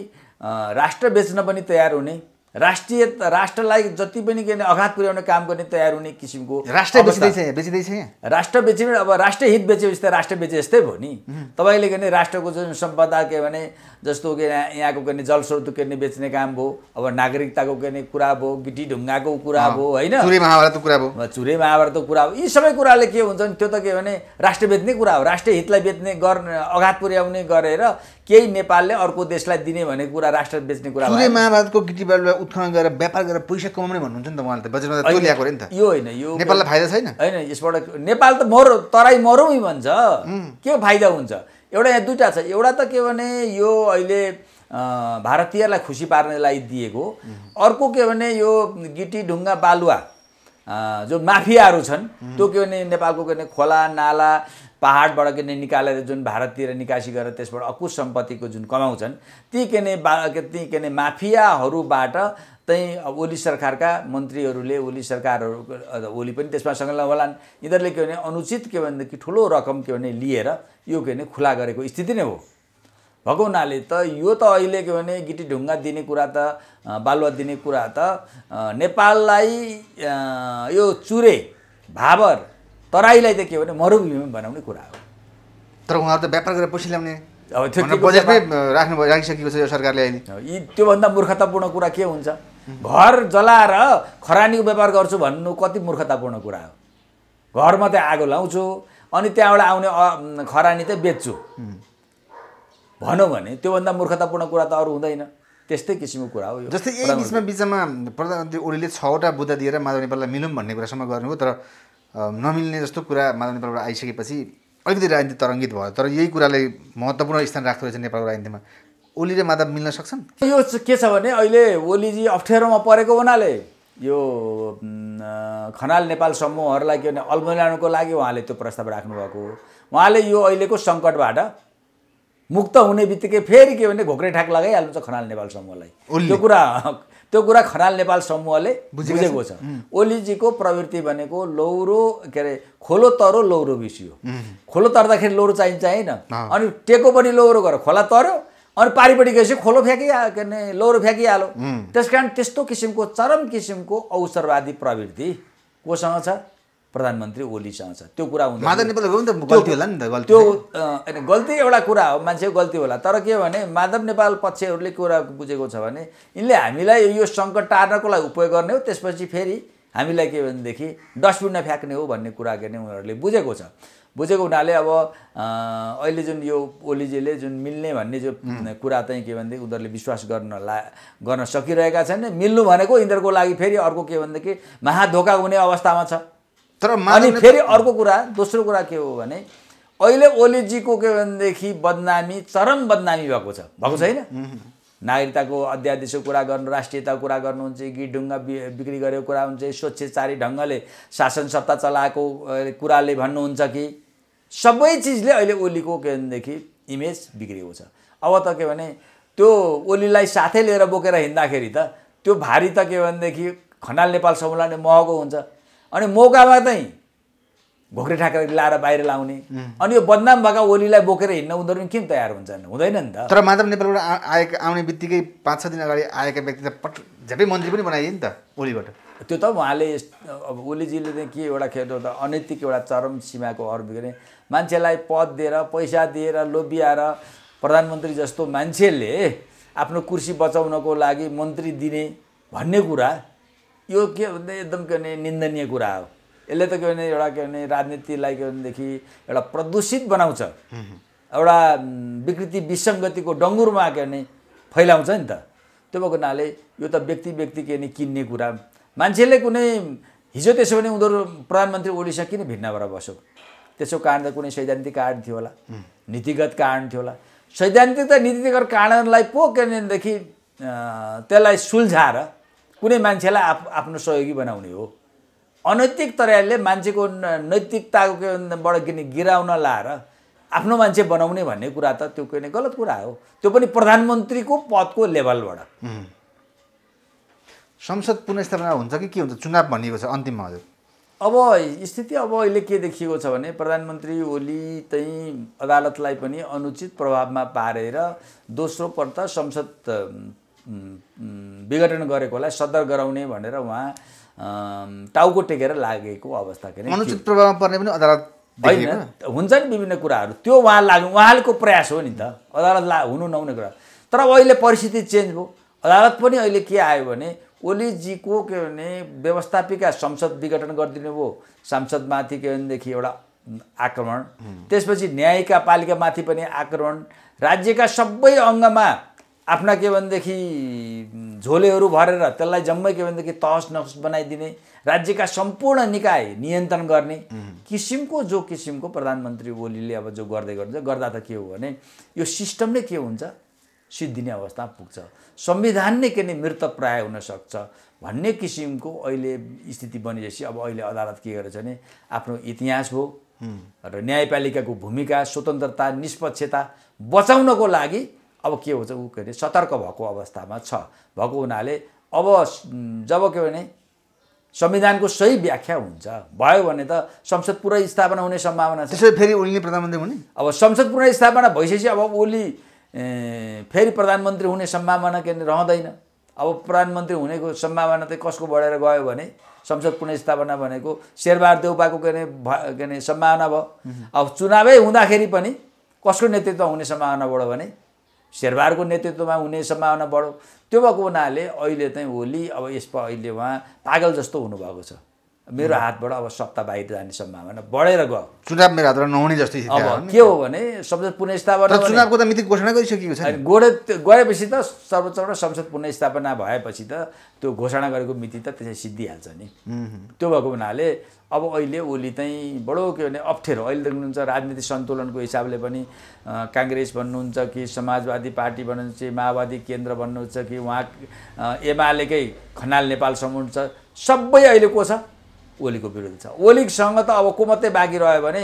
राष्ट्र बेच्न पनि तयार हुने राष्ट्रिय राष्ट्रलाई जति पनि के अघात पुर्याउने काम गर्ने तयार हुने किसिमको राष्ट्र बेच्दैछ बेचिँदैछ राष्ट्र बेच्ने अब राष्ट्रहित बेचेपछि त राष्ट्र बेचे जस्तै भयो नि तपाईँले के अरे राष्ट्रको जुन सम्पदा के भने जस्तो के यहाँको के अरे जलस्रोत के भने बेच्ने काम भयो अब नागरिकताको के भने कुरा भयो गिटी ढुङ्गाको कुरा भयो होइन चुरे महाभारतको कुरा भयो चुरे महाभारतको कुरा हो यी सबै कुराले के हुन्छ भने त्यो त के भने राष्ट्र बेच्ने कुरा हो राष्ट्रिय हितलाई बेच्ने गर्ने अघात पुर्याउने गरेर केही नेपालले अर्को देशलाई दिने भन्ने कुरा राष्ट्र बेच्ने कुरा सूर्य महाराजको गिटीबाट उत्खनन गरेर व्यापार गरेर पैसा कमाउने भन्नुहुन्छ नि त उहाँले त बजेटमा त्यो ल्याएको नि त यो होइन यो नेपाललाई फाइदा छैन होइन यसबाट नेपाल त मर तराई मरौँ भन्छ के फाइदा हुन्छ एउटा यहाँ दुइटा छ एउटा त के भने यो अहिले भारतीयलाई खुसी पार्नलाई दिएको अर्को के भने यो गिटी ढुङ्गा बालुवा जो माफियाहरू छन् त्यो के भने नेपालको के भने खोला नाला पाहाडबाट के निकालेर जुन भारततिर निकासी गरेर त्यसबाट अकुश सम्पत्तिको जुन कमाउँछन् ती के नै बा ती के नै माफियाहरूबाट चाहिँ ओली सरकारका मन्त्रीहरूले ओली सरकारहरू ओली पनि त्यसमा संलग्न होलान् यिनीहरूले के भने अनुचित के भनेदेखि ठुलो रकम के भने लिएर यो के भने खुला गरेको स्थिति नै हो भएको हुनाले त यो त अहिले के भने गिटी ढुङ्गा दिने कुरा त बालुवा दिने कुरा त नेपाललाई यो चुरे भाबर तराईलाई त के हो भने मरुभूमिमा बनाउने कुरा हो तर उहाँहरू त व्यापार गरेर पछि ल्याउने अब त्यो राख्नु राखिसकेको छ यो सरकारले अहिले यी त्योभन्दा मूर्खतापूर्ण कुरा के हुन्छ घर जलाएर खरानीको व्यापार गर्छु भन्नु कति मूर्खतापूर्ण कुरा हो घरमा त आगो लाउँछु अनि त्यहाँबाट आउने खरानी चाहिँ बेच्छु भनौँ भने त्योभन्दा मूर्खतापूर्ण कुरा त अरू हुँदैन त्यस्तै किसिमको कुरा हो जस्तै यही बिचमा बिचमा प्रधानमन्त्री ओलीले छवटा बुद्ध दिएर माधव नेपाललाई मिलौँ भन्ने कुरासम्म गर्नुभयो तर नमिल्ने जस्तो कुरा माधव नेपालबाट आइसकेपछि अलिकति राजनीति तरङ्गित भयो तर यही कुराले महत्त्वपूर्ण स्थान राख्दो रहेछ नेपालको राजनीतिमा ओली र माधव मिल्न सक्छन् यो के छ भने अहिले ओलीजी अप्ठ्यारोमा परेको हुनाले यो खनाल नेपाल समूहहरूलाई के भने अल्मल्याउनुको लागि उहाँले त्यो प्रस्ताव राख्नुभएको उहाँले यो अहिलेको सङ्कटबाट मुक्त हुने बित्तिकै फेरि के भने घोक्रे ठाक लगाइहाल्नु छ खनाल नेपाल समूहलाई त्यो कुरा त्यो कुरा खनाल नेपाल समूहले बुझेको छ ओलीजीको प्रवृत्ति भनेको लौरो के अरे खोलो तरो लौरो बिसियो खोलो तर्दाखेरि लौरो चाहिन्छ होइन अनि टेको पनि लौरो गर खोला तर्यो अनि पारिपट्टि गएपछि खोलो फ्याँकिहा के अरे लौरो फ्याँकिहाल्यो त्यस कारण त्यस्तो किसिमको चरम किसिमको अवसरवादी प्रवृत्ति कोसँग छ प्रधानमन्त्री ओली चाहन्छ त्यो कुरा हुन्छ माधव नि त त गल्ती गल्ती होला त्यो गल्ती एउटा कुरा हो मान्छेको गल्ती होला तर के भने माधव नेपाल पक्षहरूले कुरा बुझेको छ भने यिनले हामीलाई यो सङ्कट टार्नको लागि उपयोग गर्ने हो त्यसपछि फेरि हामीलाई के भनेदेखि डस्टबिनमा फ्याँक्ने हो भन्ने कुरा गर्ने उनीहरूले बुझेको छ बुझेको हुनाले अब अहिले जुन यो ओलीजीले जुन मिल्ने भन्ने जो कुरा चाहिँ के भनेदेखि उनीहरूले विश्वास गर्न ला गर्न सकिरहेका छन् मिल्नु भनेको यिनीहरूको लागि फेरि अर्को के भनेदेखि महाधोका हुने अवस्थामा छ तर अनि फेरि अर्को कुरा दोस्रो कुरा के हो भने अहिले ओलीजीको के भनेदेखि बदनामी चरम बदनामी भएको छ भएको छैन नागरिकताको अध्यादेशको कुरा गर्नु राष्ट्रियताको कुरा गर्नुहुन्छ कि ढुङ्गा बि बिक्री गरेको कुरा हुन्छ स्वच्छचारी ढङ्गले शासन सत्ता चलाएको कुराले भन्नुहुन्छ कि सबै चिजले अहिले ओलीको के भनेदेखि इमेज बिग्रिएको छ अब त के भने त्यो ओलीलाई साथै लिएर बोकेर हिँड्दाखेरि त त्यो भारी त के भनेदेखि खनाल नेपाल समूहलाई नै महँगो हुन्छ अनि मौकामा चाहिँ भोक्रे ठाकरे लाएर बाहिर लाउने अनि यो बदनाम भएका ओलीलाई बोकेर हिँड्न उनीहरू किन तयार हुन्छन् हुँदैन नि त तर माधव नेपालबाट आएको आउने बित्तिकै पाँच छ दिन अगाडि आएका व्यक्ति त पट झ्यापै मन्त्री पनि बनाइदियो नि त ओलीबाट त्यो त उहाँले अब ओलीजीले चाहिँ के एउटा खेल्नु त अनैतिक एउटा चरम सीमाको अरू बिग्रे मान्छेलाई पद दिएर पैसा दिएर लोभ्याएर प्रधानमन्त्री जस्तो मान्छेले आफ्नो कुर्सी बचाउनको लागि मन्त्री दिने भन्ने कुरा यो के भन्दा एकदम के भने निन्दनीय कुरा हो यसले त के भने एउटा के भने राजनीतिलाई के भनेदेखि एउटा प्रदूषित बनाउँछ एउटा विकृति विसङ्गतिको डङ्गुरमा के भने फैलाउँछ नि त त्यो भएको हुनाले यो त व्यक्ति व्यक्ति के भने किन्ने कुरा मान्छेले कुनै हिजो त्यसो भने उनीहरू प्रधानमन्त्री ओडिसा किन भिन्न भएर बस्यो त्यसो कारण त कुनै सैद्धान्तिक कारण थियो होला नीतिगत कारण थियो होला सैद्धान्तिक त नीतिगत कारणलाई पो के भनेदेखि त्यसलाई सुल्झाएर कुनै मान्छेलाई आफ आफ्नो सहयोगी बनाउने हो अनैतिक तरिकाले मान्छेको नैतिकताकोबाट गिराउन लाएर आफ्नो मान्छे बनाउने भन्ने कुरा त त्यो कुनै गलत कुरा हो त्यो पनि प्रधानमन्त्रीको पदको लेभलबाट संसद पुनस्थापना हुन्छ कि के हुन्छ चुनाव भनिएको छ अन्तिममा हजुर अब स्थिति अब अहिले के देखिएको छ भने प्रधानमन्त्री ओली चाहिँ अदालतलाई पनि अनुचित प्रभावमा पारेर दोस्रो पल्ट संसद विघटन गरेकोलाई सदर गराउने भनेर उहाँ टाउको टेकेर लागेको अवस्था किन अनुचित प्रभावमा पर्ने पनि अदालत होइन हुन्छ नि विभिन्न कुराहरू त्यो उहाँ लाग्यो उहाँको प्रयास हो नि त अदालत ला हुनु नहुने कुरा तर अहिले परिस्थिति चेन्ज भयो अदालत पनि अहिले के आयो भने ओलीजीको के भने व्यवस्थापिका संसद विघटन गरिदिनु भयो सांसदमाथि के भनेदेखि एउटा आक्रमण त्यसपछि न्यायिका पालिकामाथि पनि आक्रमण राज्यका सबै अङ्गमा आफ्ना के भनेदेखि झोलेहरू भरेर त्यसलाई जम्मै के भनेदेखि तहस नहस बनाइदिने राज्यका सम्पूर्ण निकाय नियन्त्रण गर्ने किसिमको जो किसिमको प्रधानमन्त्री ओलीले अब जो गर्दै गर्नुहुन्छ गर्दा त के हो भने यो सिस्टम नै के हुन्छ सिद्धिने अवस्था पुग्छ संविधान नै के नै प्राय हुनसक्छ भन्ने किसिमको अहिले स्थिति बनिएपछि अब अहिले अदालत के गरेछ भने आफ्नो इतिहास हो र न्यायपालिकाको भूमिका स्वतन्त्रता निष्पक्षता बचाउनको लागि अब के हुन्छ ऊ के अरे सतर्क भएको अवस्थामा छ भएको हुनाले अब जब के भने संविधानको सही व्याख्या हुन्छ भयो भने त संसद पुरै स्थापना हुने सम्भावना छ त्यसै फेरि ओली प्रधानमन्त्री हुने अब संसद पुरै स्थापना भइसकेपछि अब ओली फेरि प्रधानमन्त्री हुने सम्भावना के रहँदैन अब प्रधानमन्त्री हुनेको सम्भावना चाहिँ कसको बढेर गयो भने संसद पुनर्स्थापना भनेको शेरबहादुर देउपाको के अरे भ के अरे सम्भावना भयो अब चुनावै हुँदाखेरि पनि कसको नेतृत्व हुने सम्भावना बढ्यो भने शेरबारको नेतृत्वमा हुने सम्भावना बढो त्यो भएको हुनाले अहिले चाहिँ होली अब यसमा अहिले उहाँ पागल जस्तो हुनुभएको छ मेरो हातबाट अब सत्ता बाहिर जाने सम्भावना बढेर गयो चुनाव मेरो हातबाट नहुने जस्तै अब के हो भने संसद पुनस्थापना चुनावको त मिति घोषणा गरिसकेको छ गोडे गएपछि त सर्वोच्चबाट संसद पुनस्थापना भएपछि त त्यो घोषणा गरेको मिति त त्यसै सिद्धिहाल्छ नि त्यो भएको हुनाले अब अहिले ओली चाहिँ बडो के भने अप्ठ्यारो अहिले देख्नुहुन्छ राजनीतिक सन्तुलनको हिसाबले पनि काङ्ग्रेस भन्नुहुन्छ कि समाजवादी पार्टी भन्नुहुन्छ कि माओवादी केन्द्र भन्नुहुन्छ कि उहाँ एमालेकै खनाल नेपाल समूह छ सबै अहिले को छ ओलीको विरोध छ ओलीसँग त अब को मात्रै बाँकी रह्यो भने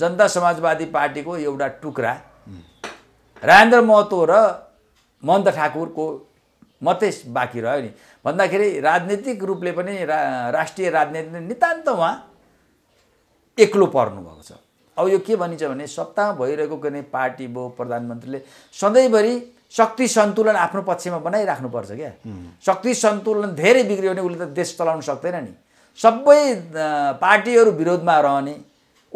जनता समाजवादी पार्टीको एउटा टुक्रा राजेन्द्र महतो र महन्त ठाकुरको मात्रै बाँकी रह्यो नि भन्दाखेरि राजनीतिक रूपले पनि रा राष्ट्रिय राजनीति नितान्त उहाँ एक्लो पर्नुभएको छ अब यो के भनिन्छ भने सत्तामा भइरहेको कुनै पार्टी भयो प्रधानमन्त्रीले सधैँभरि शक्ति सन्तुलन आफ्नो पक्षमा बनाइराख्नुपर्छ क्या शक्ति सन्तुलन धेरै बिग्रियो भने उसले त देश चलाउन सक्दैन नि सबै पार्टीहरू विरोधमा रहने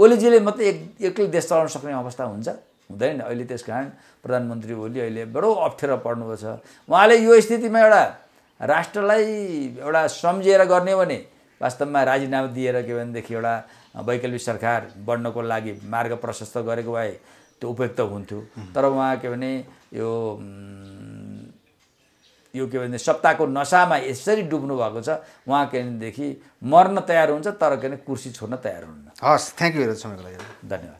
ओलीजीले मात्रै एक एक्लै देश चलाउन सक्ने अवस्था हुन्छ हुँदैन अहिले त्यस कारण प्रधानमन्त्री ओली अहिले बडो अप्ठ्यारो पर्नुभएको छ उहाँले यो स्थितिमा एउटा राष्ट्रलाई एउटा सम्झिएर गर्ने हो भने वास्तवमा राजीनामा दिएर के भनेदेखि एउटा वैकल्पिक सरकार बढ्नको लागि मार्ग प्रशस्त गरेको भए त्यो उपयुक्त हुन्थ्यो तर उहाँ के भने यो यो के भन्छ सत्ताको नसामा यसरी डुब्नु भएको छ उहाँ के भनेदेखि मर्न तयार हुन्छ तर के कुर्सी छोड्न तयार हुन्न हस् थ्याङ्क यू लागि धन्यवाद